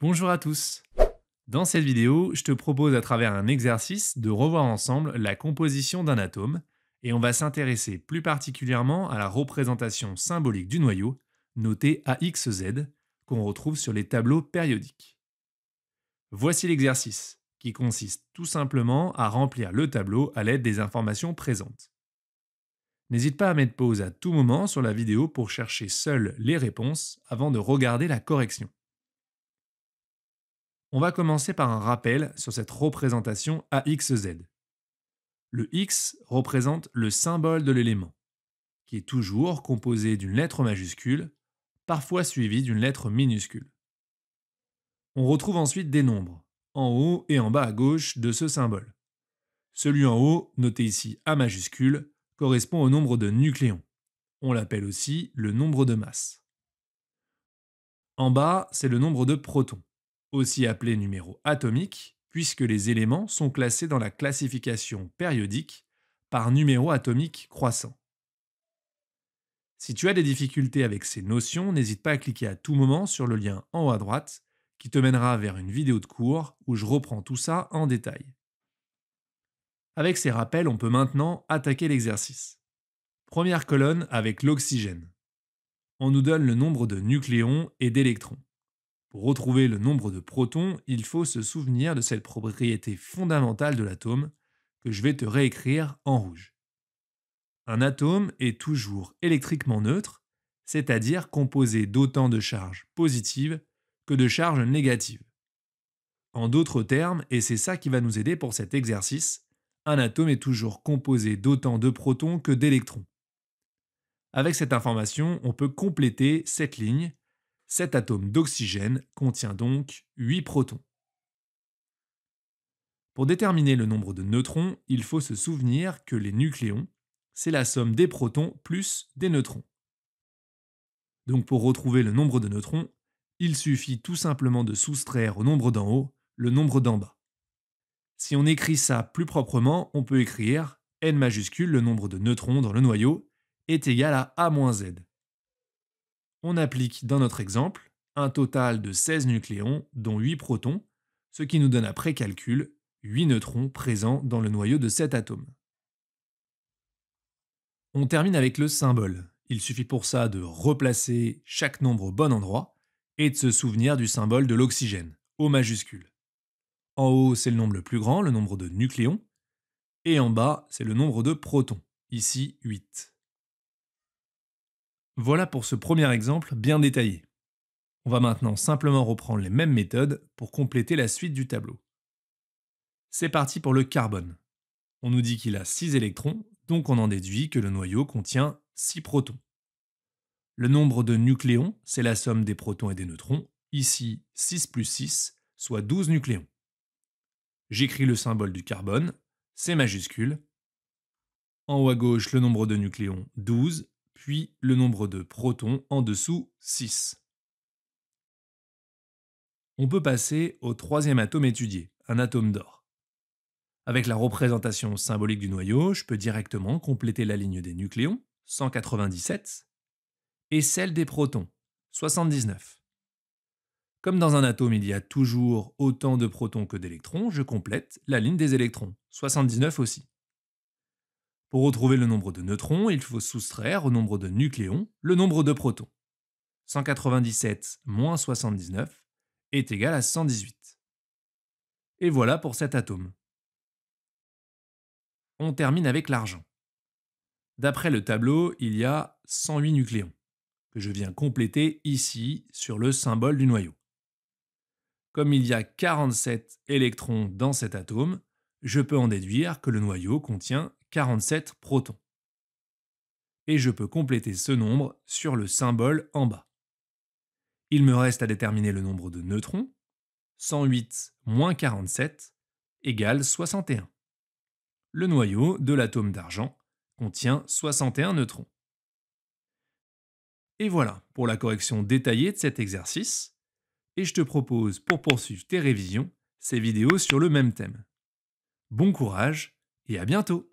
Bonjour à tous Dans cette vidéo, je te propose à travers un exercice de revoir ensemble la composition d'un atome, et on va s'intéresser plus particulièrement à la représentation symbolique du noyau, notée AXZ, qu'on retrouve sur les tableaux périodiques. Voici l'exercice, qui consiste tout simplement à remplir le tableau à l'aide des informations présentes. N'hésite pas à mettre pause à tout moment sur la vidéo pour chercher seul les réponses avant de regarder la correction. On va commencer par un rappel sur cette représentation AXZ. Le X représente le symbole de l'élément, qui est toujours composé d'une lettre majuscule, parfois suivie d'une lettre minuscule. On retrouve ensuite des nombres, en haut et en bas à gauche de ce symbole. Celui en haut, noté ici A majuscule, correspond au nombre de nucléons. On l'appelle aussi le nombre de masse. En bas, c'est le nombre de protons aussi appelé numéro atomique, puisque les éléments sont classés dans la classification périodique par numéro atomique croissant. Si tu as des difficultés avec ces notions, n'hésite pas à cliquer à tout moment sur le lien en haut à droite qui te mènera vers une vidéo de cours où je reprends tout ça en détail. Avec ces rappels, on peut maintenant attaquer l'exercice. Première colonne avec l'oxygène. On nous donne le nombre de nucléons et d'électrons. Pour retrouver le nombre de protons, il faut se souvenir de cette propriété fondamentale de l'atome que je vais te réécrire en rouge. Un atome est toujours électriquement neutre, c'est-à-dire composé d'autant de charges positives que de charges négatives. En d'autres termes, et c'est ça qui va nous aider pour cet exercice, un atome est toujours composé d'autant de protons que d'électrons. Avec cette information, on peut compléter cette ligne cet atome d'oxygène contient donc 8 protons. Pour déterminer le nombre de neutrons, il faut se souvenir que les nucléons, c'est la somme des protons plus des neutrons. Donc pour retrouver le nombre de neutrons, il suffit tout simplement de soustraire au nombre d'en haut le nombre d'en bas. Si on écrit ça plus proprement, on peut écrire n majuscule le nombre de neutrons dans le noyau est égal à a-z on applique dans notre exemple un total de 16 nucléons, dont 8 protons, ce qui nous donne après calcul 8 neutrons présents dans le noyau de cet atome. On termine avec le symbole. Il suffit pour ça de replacer chaque nombre au bon endroit et de se souvenir du symbole de l'oxygène, O majuscule. En haut, c'est le nombre le plus grand, le nombre de nucléons, et en bas, c'est le nombre de protons, ici 8. Voilà pour ce premier exemple bien détaillé. On va maintenant simplement reprendre les mêmes méthodes pour compléter la suite du tableau. C'est parti pour le carbone. On nous dit qu'il a 6 électrons, donc on en déduit que le noyau contient 6 protons. Le nombre de nucléons, c'est la somme des protons et des neutrons, ici 6 plus 6, soit 12 nucléons. J'écris le symbole du carbone, c'est majuscule. En haut à gauche, le nombre de nucléons 12, puis le nombre de protons en dessous 6. On peut passer au troisième atome étudié, un atome d'or. Avec la représentation symbolique du noyau, je peux directement compléter la ligne des nucléons, 197, et celle des protons, 79. Comme dans un atome il y a toujours autant de protons que d'électrons, je complète la ligne des électrons, 79 aussi. Pour retrouver le nombre de neutrons, il faut soustraire au nombre de nucléons le nombre de protons. 197 moins 79 est égal à 118. Et voilà pour cet atome. On termine avec l'argent. D'après le tableau, il y a 108 nucléons, que je viens compléter ici sur le symbole du noyau. Comme il y a 47 électrons dans cet atome, je peux en déduire que le noyau contient 47 protons. Et je peux compléter ce nombre sur le symbole en bas. Il me reste à déterminer le nombre de neutrons. 108 moins 47 égale 61. Le noyau de l'atome d'argent contient 61 neutrons. Et voilà pour la correction détaillée de cet exercice, et je te propose pour poursuivre tes révisions, ces vidéos sur le même thème. Bon courage et à bientôt